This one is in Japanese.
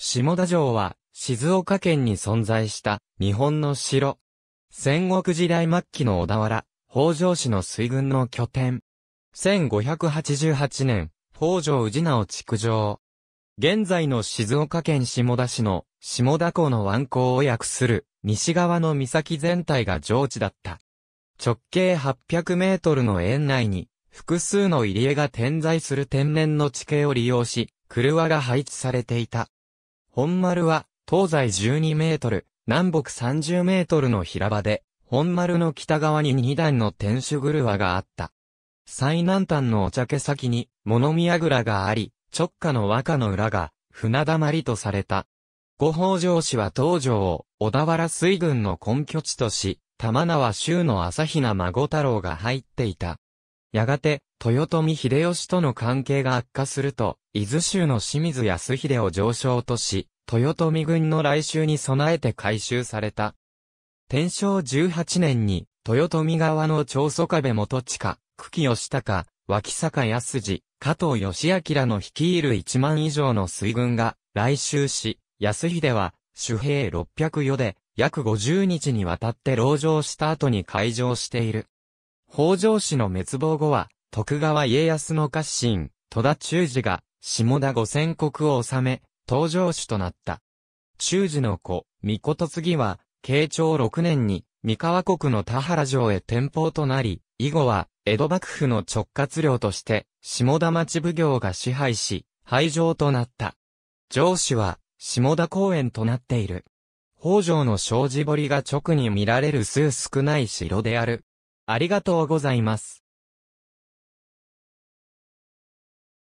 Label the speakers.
Speaker 1: 下田城は、
Speaker 2: 静岡県に存在した日本の城。戦国時代末期の小田原、北条氏の水軍の拠点。1588年、北条氏名を築城。現在の静岡県下田市の下田港の湾口を訳する西側の岬全体が上地だった。直径800メートルの園内に複数の入り江が点在する天然の地形を利用し、車が配置されていた。本丸は、東西12メートル、南北30メートルの平場で、本丸の北側に2段の天守車があった。最南端のお茶家先に、物宮倉があり、直下の和歌の裏が、船溜まりとされた。五北条氏は東条を、小田原水軍の根拠地とし、玉縄州の朝比奈孫太郎が入っていた。やがて、豊臣秀吉との関係が悪化すると、伊豆州の清水康秀を上昇とし、豊臣軍の来襲に備えて改修された。天正18年に、豊臣側の長祖壁元近、久喜義高、脇坂康次、加藤義明の率いる1万以上の水軍が来襲し、康秀は守兵6 0余で約50日にわたって牢城した後に開城している。北条氏の滅亡後は、徳川家康の家臣、戸田忠治が下田五千国を治め、登場主となった。中寺の子、御事継は、慶長六年に、三河国の田原城へ転封となり、以後は、江戸幕府の直轄領として、下田町奉行が支配し、廃城となった。城主は、下田公園となっている。北条の障子堀が直に見られる数少ない城である。
Speaker 1: ありがとうございます。